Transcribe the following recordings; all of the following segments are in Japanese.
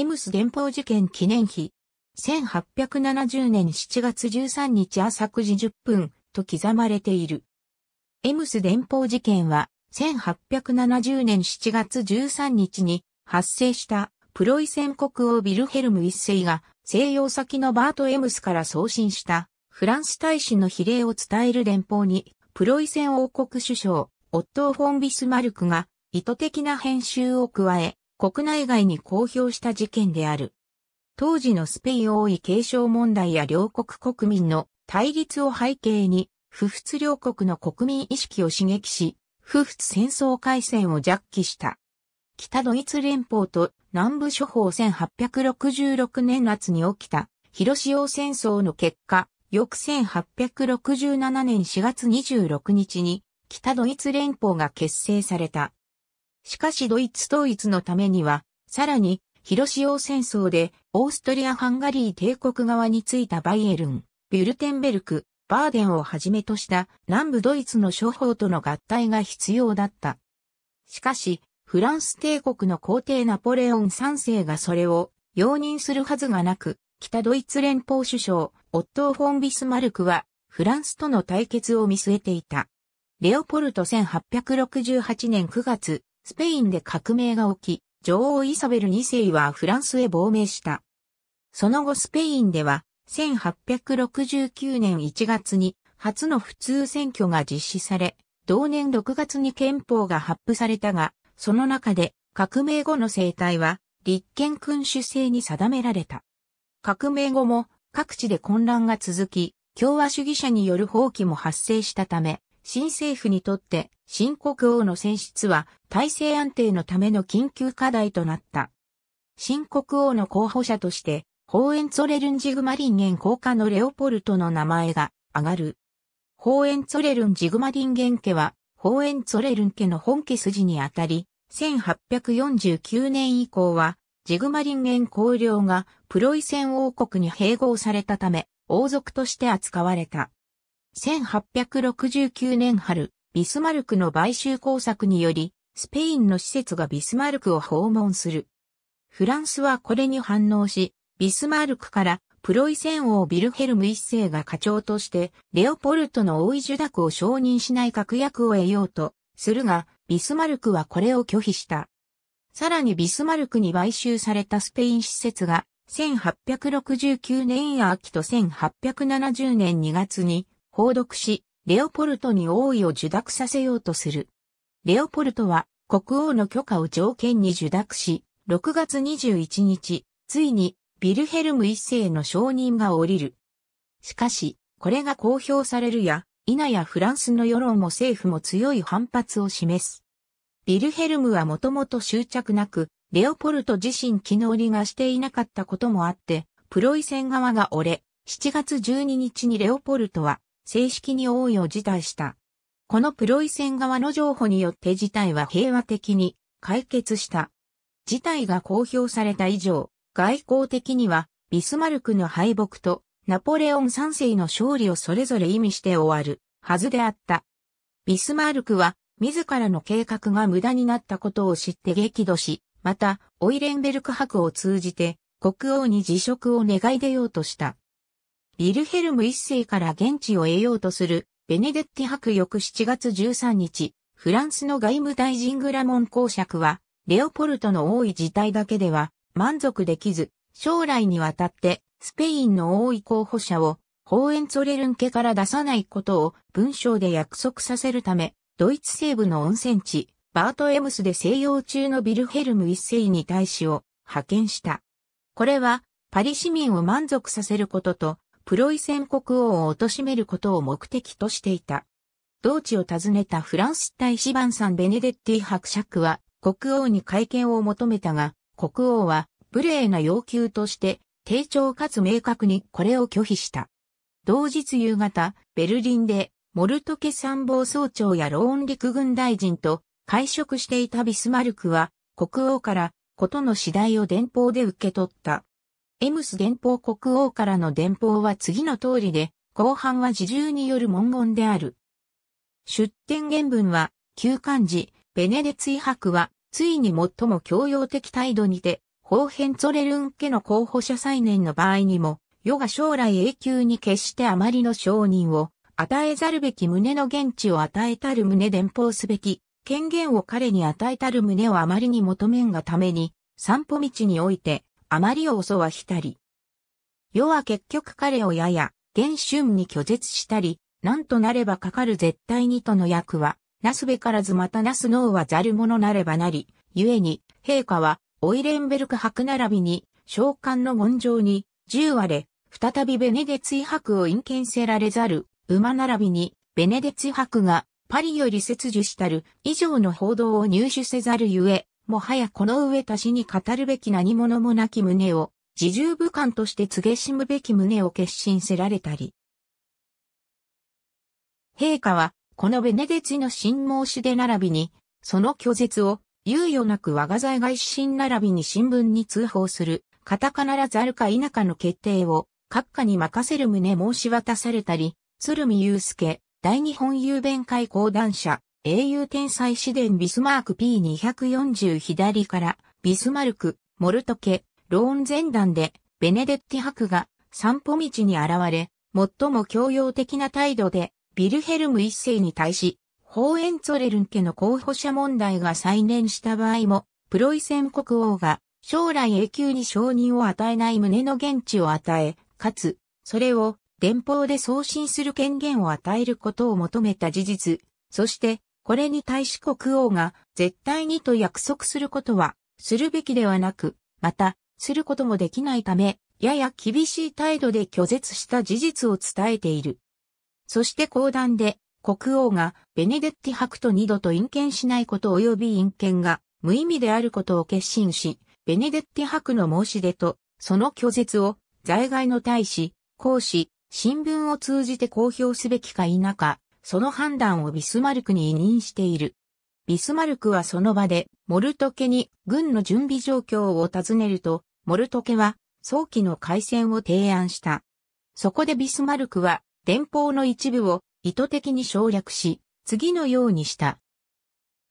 エムス伝報事件記念碑。1870年7月13日朝9時10分と刻まれている。エムス伝報事件は1870年7月13日に発生したプロイセン国王ビルヘルム一世が西洋先のバート・エムスから送信したフランス大使の比例を伝える連邦にプロイセン王国首相オットー・フォン・ビスマルクが意図的な編集を加え国内外に公表した事件である。当時のスペイン王位継承問題や両国国民の対立を背景に、不仏両国の国民意識を刺激し、不仏戦争開戦を弱気した。北ドイツ連邦と南部諸法1866年夏に起きた広潮戦争の結果、翌1867年4月26日に北ドイツ連邦が結成された。しかしドイツ統一のためには、さらに、広潮戦争で、オーストリア・ハンガリー帝国側についたバイエルン、ビュルテンベルク、バーデンをはじめとした南部ドイツの諸法との合体が必要だった。しかし、フランス帝国の皇帝ナポレオン3世がそれを容認するはずがなく、北ドイツ連邦首相、オットー・フォン・ビスマルクは、フランスとの対決を見据えていた。レオポルト1868年9月、スペインで革命が起き、女王イサベル2世はフランスへ亡命した。その後スペインでは、1869年1月に初の普通選挙が実施され、同年6月に憲法が発布されたが、その中で革命後の政体は立憲君主制に定められた。革命後も各地で混乱が続き、共和主義者による放棄も発生したため、新政府にとって新国王の選出は体制安定のための緊急課題となった。新国王の候補者として、ホーエンツォレルンジグマリンゲン皇家のレオポルトの名前が上がる。ホーエンツォレルンジグマリンゲン家は、ホーエンツォレルン家の本家筋にあたり、1849年以降は、ジグマリンゲン公領がプロイセン王国に併合されたため、王族として扱われた。1869年春、ビスマルクの買収工作により、スペインの施設がビスマルクを訪問する。フランスはこれに反応し、ビスマルクからプロイセン王ビルヘルム一世が課長として、レオポルトの王位受諾を承認しない確約を得ようとするが、ビスマルクはこれを拒否した。さらにビスマルクに買収されたスペイン施設が、1869年秋と1870年2月に放毒し、レオポルトに王位を受諾させようとする。レオポルトは国王の許可を条件に受諾し、6月21日、ついにビルヘルム一世の承認が降りる。しかし、これが公表されるや、否やフランスの世論も政府も強い反発を示す。ビルヘルムはもともと執着なく、レオポルト自身気の折りがしていなかったこともあって、プロイセン側が折れ、7月12日にレオポルトは正式に王位を辞退した。このプロイセン側の譲歩によって事態は平和的に解決した。事態が公表された以上、外交的にはビスマルクの敗北とナポレオン3世の勝利をそれぞれ意味して終わるはずであった。ビスマルクは自らの計画が無駄になったことを知って激怒し、また、オイレンベルク博を通じて、国王に辞職を願い出ようとした。ビルヘルム一世から現地を得ようとする、ベネデッティ伯翌7月13日、フランスの外務大臣グラモン公爵は、レオポルトの多い事態だけでは満足できず、将来にわたってスペインの多い候補者をホーエンツォレルン家から出さないことを文章で約束させるため、ドイツ西部の温泉地、バートエムスで静養中のビルヘルム一世に大使を派遣した。これは、パリ市民を満足させることと、プロイセン国王を貶めることを目的としていた。同地を訪ねたフランス大使番さんベネデッティ伯爵は国王に会見を求めたが、国王は無礼な要求として、丁重かつ明確にこれを拒否した。同日夕方、ベルリンで、モルトケ参謀総長やローン陸軍大臣と会食していたビスマルクは、国王から、ことの次第を電報で受け取った。エムス伝法国王からの伝法は次の通りで、後半は自重による文言である。出典原文は、旧漢字、ベネデツイ博は、ついに最も教養的態度にて、ヘ変ツォレルン家の候補者再年の場合にも、世が将来永久に決してあまりの承認を、与えざるべき胸の現地を与えたる胸伝法すべき、権限を彼に与えたる胸をあまりに求めんがために、散歩道において、あまりを襲わしたり。世は結局彼をやや、厳春に拒絶したり、なんとなればかかる絶対にとの役は、なすべからずまたなす脳はざるものなればなり、故に、陛下は、オイレンベルク伯並びに、召喚の文上に、十割れ、再びベネデツイ博を陰見せられざる、馬並びに、ベネデツイ博が、パリより切除したる、以上の報道を入手せざるゆえ、もはやこの上足しに語るべき何者もなき胸を、自重武官として告げしむべき旨を決心せられたり。陛下は、このベネデツの新申し出並びに、その拒絶を、猶予なく我が在外心並びに新聞に通報する、カタカナらざるか否かの決定を、閣下に任せる旨申し渡されたり、鶴見祐介、大日本郵便会講談社、英雄天才四伝ビスマーク P240 左からビスマルク、モルトケ、ローン前段でベネデッティ博が散歩道に現れ、最も教養的な態度でビルヘルム一世に対し、ホーエンツォレルン家の候補者問題が再燃した場合も、プロイセン国王が将来永久に承認を与えない旨の現地を与え、かつ、それを電報で送信する権限を与えることを求めた事実、そして、これに対し国王が絶対にと約束することは、するべきではなく、また、することもできないため、やや厳しい態度で拒絶した事実を伝えている。そして講談で、国王がベネデッティ博と二度と隠見しないこと及び隠見が無意味であることを決心し、ベネデッティ博の申し出と、その拒絶を在外の大使、公使、新聞を通じて公表すべきか否か、その判断をビスマルクに委任している。ビスマルクはその場で、モルトケに軍の準備状況を尋ねると、モルトケは早期の開戦を提案した。そこでビスマルクは、電報の一部を意図的に省略し、次のようにした。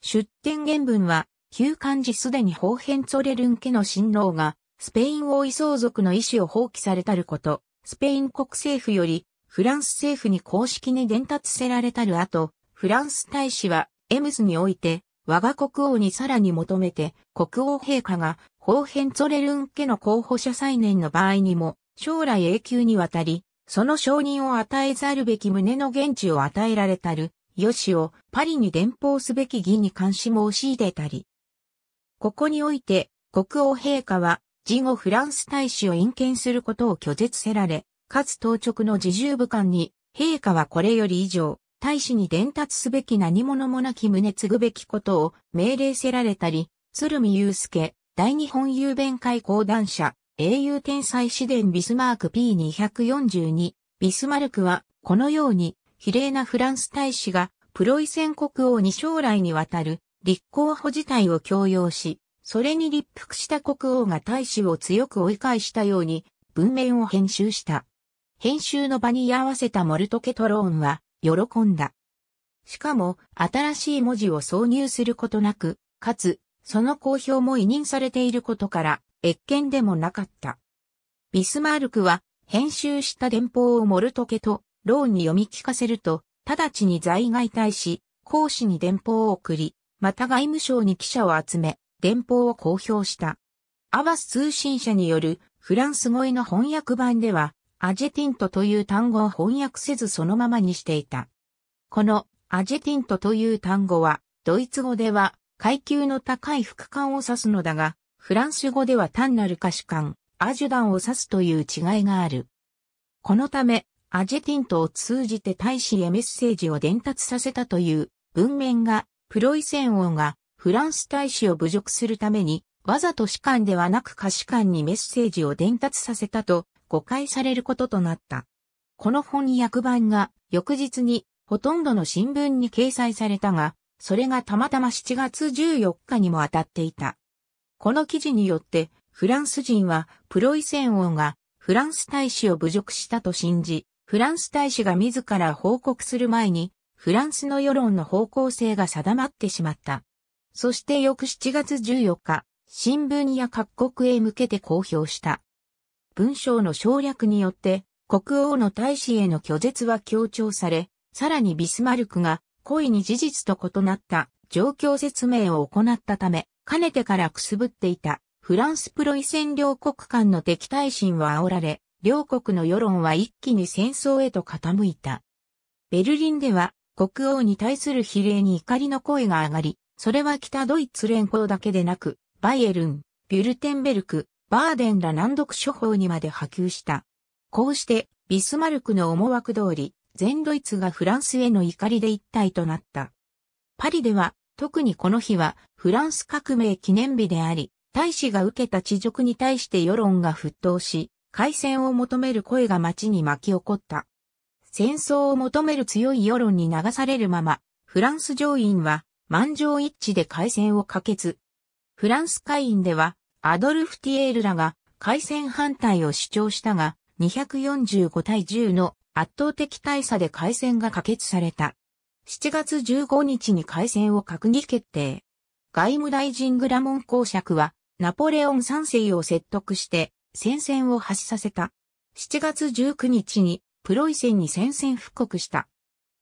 出典原文は、旧漢字すでに方変ツォレルン家の親王が、スペイン王位相続の意思を放棄されたること、スペイン国政府よりフランス政府に公式に伝達せられたる後、フランス大使はエムスにおいて我が国王にさらに求めて国王陛下がホーヘンツォレルン家の候補者再燃の場合にも将来永久にわたりその承認を与えざるべき胸の現地を与えられたる、よしをパリに伝報すべき議に関し申し入れたり。ここにおいて、国王陛下は、事後フランス大使を引見することを拒絶せられ、かつ当直の自重武官に、陛下はこれより以上、大使に伝達すべき何者もなき旨継ぐべきことを命令せられたり、鶴見祐介、大日本郵便会講談社、英雄天才詩伝ビスマーク P242、ビスマルクは、このように、比例なフランス大使が、プロイセン国王に将来にわたる、立候補自体を強要し、それに立腹した国王が大使を強く追い返したように、文面を編集した。編集の場に居合わせたモルトケトローンは、喜んだ。しかも、新しい文字を挿入することなく、かつ、その公表も委任されていることから、越見でもなかった。ビスマルクは、編集した電報をモルトケとローンに読み聞かせると、直ちに在外大使、公使に電報を送り、また外務省に記者を集め、電報を公表した。アバス通信社によるフランス語への翻訳版では、アジェティントという単語を翻訳せずそのままにしていた。このアジェティントという単語は、ドイツ語では階級の高い副官を指すのだが、フランス語では単なる歌詞官、アジュダンを指すという違いがある。このため、アジェティントを通じて大使へメッセージを伝達させたという文面が、プロイセン王がフランス大使を侮辱するために、わざと士官ではなく可視官にメッセージを伝達させたと誤解されることとなった。この翻訳版が翌日にほとんどの新聞に掲載されたが、それがたまたま7月14日にも当たっていた。この記事によって、フランス人はプロイセン王がフランス大使を侮辱したと信じ、フランス大使が自ら報告する前に、フランスの世論の方向性が定まってしまった。そして翌7月14日、新聞や各国へ向けて公表した。文章の省略によって、国王の大使への拒絶は強調され、さらにビスマルクが故意に事実と異なった状況説明を行ったため、かねてからくすぶっていたフランスプロイセン両国間の敵対心は煽られ、両国の世論は一気に戦争へと傾いた。ベルリンでは国王に対する比例に怒りの声が上がり、それは北ドイツ連邦だけでなく、バイエルン、ビュルテンベルク、バーデンら難読処方にまで波及した。こうして、ビスマルクの思惑通り、全ドイツがフランスへの怒りで一体となった。パリでは、特にこの日は、フランス革命記念日であり、大使が受けた地辱に対して世論が沸騰し、開戦を求める声が街に巻き起こった。戦争を求める強い世論に流されるまま、フランス上院は満場一致で開戦を可決。フランス会員では、アドルフティエールらが海戦反対を主張したが、245対10の圧倒的大差で海戦が可決された。7月15日に海戦を閣議決定。外務大臣グラモン公爵は、ナポレオン3世を説得して、戦線を発させた。7月19日に、プロイセンに戦線復刻した。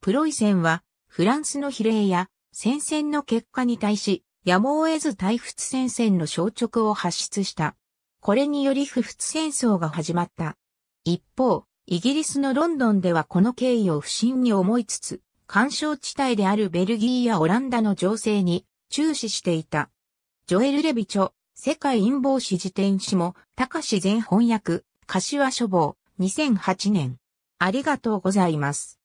プロイセンは、フランスの比例や、戦線の結果に対し、やむを得ず退仏戦線の消直を発出した。これにより不仏戦争が始まった。一方、イギリスのロンドンではこの経緯を不審に思いつつ、干渉地帯であるベルギーやオランダの情勢に注視していた。ジョエル・レビチョ、世界陰謀史辞典史も、高志全翻訳、柏書房、2008年。ありがとうございます。